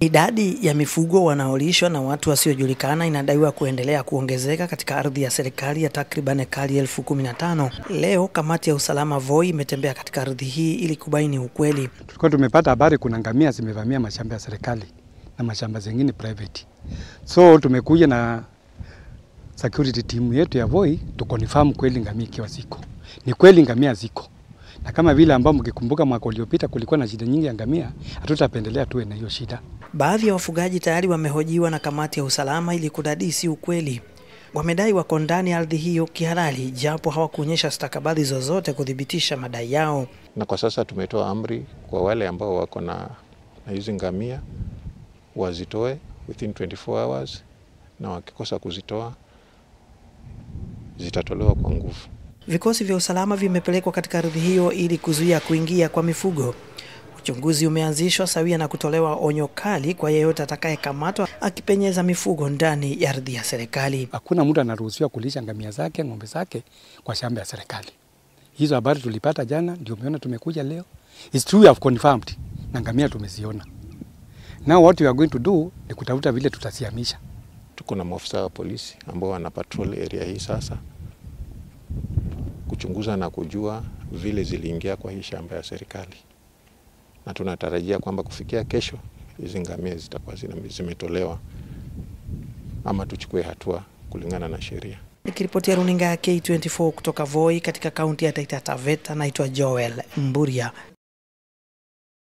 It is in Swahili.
Idadi ya mifugo wanaolishwa na watu wasiojulikana inadaiwa kuendelea kuongezeka katika ardhi ya serikali ya takriban ekari elfu kumi na tano. Leo kamati ya usalama Voi imetembea katika ardhi hii ili kubaini ukweli. Tulikuwa tumepata habari kuna ngamia zimevamia mashamba ya serikali na mashamba zingine private, so tumekuja na security team yetu ya Voi tukonifamu kweli ngamia ikiwa ziko, ni kweli ngamia ziko na kama vile ambao mkikumbuka mwaka uliopita kulikuwa na shida nyingi ya ngamia, hatutapendelea tuwe na hiyo shida. Baadhi ya wafugaji tayari wamehojiwa na kamati ya usalama ili kudadisi ukweli. Wamedai wako ndani ya ardhi hiyo kihalali, japo hawakuonyesha stakabadhi zozote kuthibitisha madai yao. Na kwa sasa tumetoa amri kwa wale ambao wako na hizi ngamia wazitoe within 24 hours, na wakikosa kuzitoa zitatolewa kwa nguvu. Vikosi vya usalama vimepelekwa katika ardhi hiyo ili kuzuia kuingia kwa mifugo. Uchunguzi umeanzishwa sawia na kutolewa onyo kali kwa yeyote atakayekamatwa akipenyeza mifugo ndani ya ardhi ya serikali. Hakuna mtu anaruhusiwa kulisha ngamia zake, ng'ombe zake kwa shamba ya serikali. Hizo habari tulipata jana, ndio umeona tumekuja leo. It's true we have confirmed na ngamia tumeziona. Now what we are going to do ni kutafuta vile tutasiamisha. Tuko na maafisa wa polisi ambao wana patrol area hii sasa kuchunguza na kujua vile ziliingia kwa hii shamba ya serikali na tunatarajia kwamba kufikia kesho hizi ngamia zitakuwa zimetolewa ama tuchukue hatua kulingana na sheria. ya runinga ya K24 kutoka Voi katika kaunti ya Taita Taveta, naitwa Joel Mburia.